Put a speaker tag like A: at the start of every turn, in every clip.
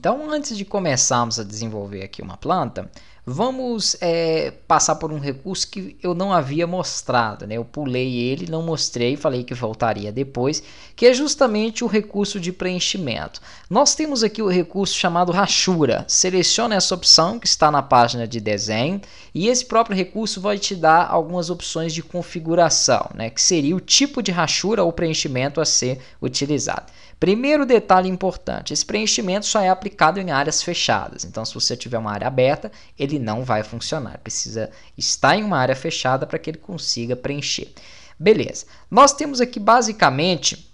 A: Então, antes de começarmos a desenvolver aqui uma planta, vamos é, passar por um recurso que eu não havia mostrado. Né? Eu pulei ele, não mostrei, falei que voltaria depois, que é justamente o recurso de preenchimento. Nós temos aqui o recurso chamado rachura. Selecione essa opção que está na página de desenho e esse próprio recurso vai te dar algumas opções de configuração, né? que seria o tipo de rachura ou preenchimento a ser utilizado. Primeiro detalhe importante: esse preenchimento só é aplicado em áreas fechadas. Então, se você tiver uma área aberta, ele não vai funcionar. Precisa estar em uma área fechada para que ele consiga preencher. Beleza. Nós temos aqui basicamente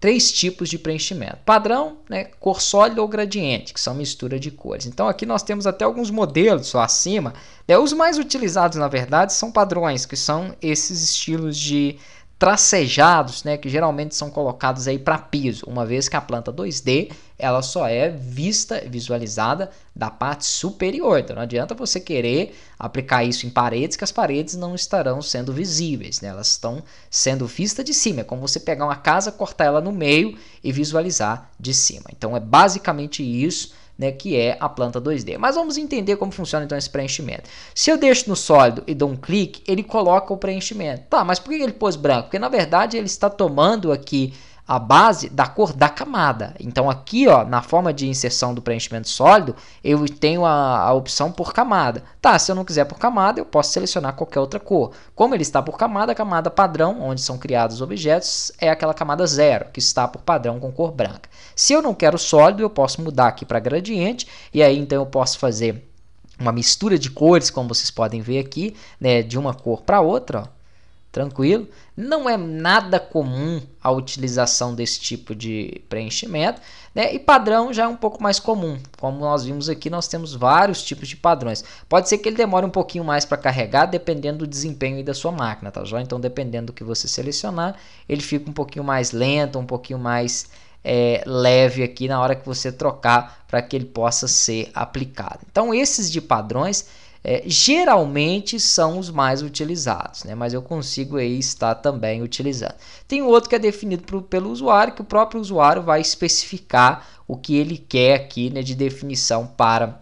A: três tipos de preenchimento: padrão, né, cor sólida ou gradiente, que são mistura de cores. Então, aqui nós temos até alguns modelos só acima. Né? Os mais utilizados, na verdade, são padrões, que são esses estilos de tracejados, né, que geralmente são colocados aí para piso, uma vez que a planta 2D ela só é vista, visualizada da parte superior. Então não adianta você querer aplicar isso em paredes, que as paredes não estarão sendo visíveis, né? elas estão sendo vistas de cima. É como você pegar uma casa, cortar ela no meio e visualizar de cima. Então é basicamente isso né, que é a planta 2D. Mas vamos entender como funciona então esse preenchimento. Se eu deixo no sólido e dou um clique, ele coloca o preenchimento. Tá, mas por que ele pôs branco? Porque na verdade ele está tomando aqui a base da cor da camada. Então aqui, ó, na forma de inserção do preenchimento sólido, eu tenho a, a, opção por camada. Tá, se eu não quiser por camada, eu posso selecionar qualquer outra cor. Como ele está por camada, a camada padrão, onde são criados objetos, é aquela camada zero, que está por padrão com cor branca. Se eu não quero sólido, eu posso mudar aqui para gradiente, e aí então eu posso fazer uma mistura de cores, como vocês podem ver aqui, né, de uma cor para outra, ó tranquilo. Não é nada comum a utilização desse tipo de preenchimento, né? E padrão já é um pouco mais comum. Como nós vimos aqui, nós temos vários tipos de padrões. Pode ser que ele demore um pouquinho mais para carregar, dependendo do desempenho da sua máquina, tá já? Então, dependendo do que você selecionar, ele fica um pouquinho mais lento, um pouquinho mais é, leve aqui na hora que você trocar para que ele possa ser aplicado. Então, esses de padrões é, geralmente são os mais utilizados, né? mas eu consigo aí estar também utilizando. Tem outro que é definido pro, pelo usuário, que o próprio usuário vai especificar o que ele quer aqui né, de definição para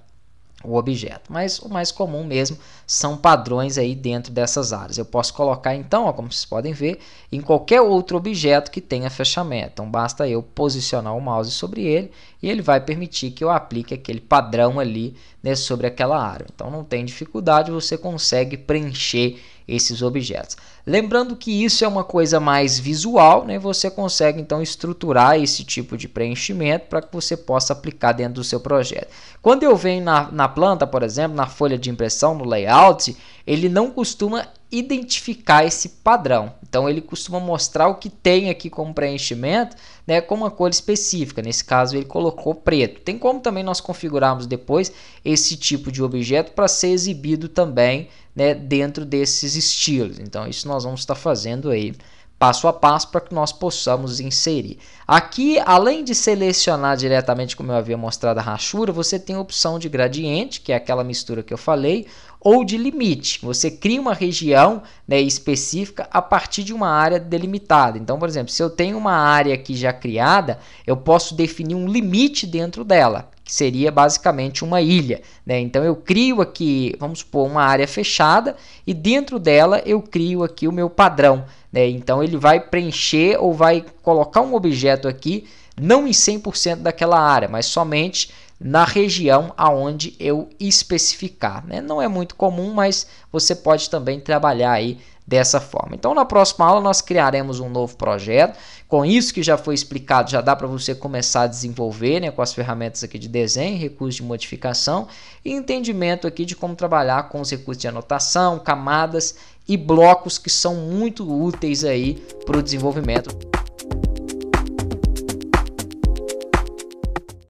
A: o objeto. Mas o mais comum mesmo são padrões aí dentro dessas áreas. Eu posso colocar então, ó, como vocês podem ver, em qualquer outro objeto que tenha fechamento. Então basta eu posicionar o mouse sobre ele e ele vai permitir que eu aplique aquele padrão ali né, sobre aquela área. Então não tem dificuldade, você consegue preencher esses objetos. Lembrando que isso é uma coisa mais visual, né? você consegue então estruturar esse tipo de preenchimento para que você possa aplicar dentro do seu projeto. Quando eu venho na, na planta, por exemplo, na folha de impressão, no layout, ele não costuma identificar esse padrão. Então ele costuma mostrar o que tem aqui como preenchimento, né, com uma cor específica. Nesse caso ele colocou preto. Tem como também nós configurarmos depois esse tipo de objeto para ser exibido também né, dentro desses estilos. Então, isso nós vamos estar fazendo aí passo a passo para que nós possamos inserir. Aqui, além de selecionar diretamente, como eu havia mostrado, a rachura, você tem a opção de gradiente, que é aquela mistura que eu falei, ou de limite. Você cria uma região né, específica a partir de uma área delimitada. Então, por exemplo, se eu tenho uma área aqui já criada, eu posso definir um limite dentro dela, que seria basicamente uma ilha. Né? Então, eu crio aqui, vamos supor, uma área fechada e dentro dela eu crio aqui o meu padrão. Né? Então, ele vai preencher ou vai colocar um objeto aqui não em 100% daquela área, mas somente na região aonde eu especificar. Né? Não é muito comum, mas você pode também trabalhar aí dessa forma. Então, na próxima aula, nós criaremos um novo projeto. Com isso que já foi explicado, já dá para você começar a desenvolver né, com as ferramentas aqui de desenho, recursos de modificação e entendimento aqui de como trabalhar com os recursos de anotação, camadas e blocos que são muito úteis aí para o desenvolvimento.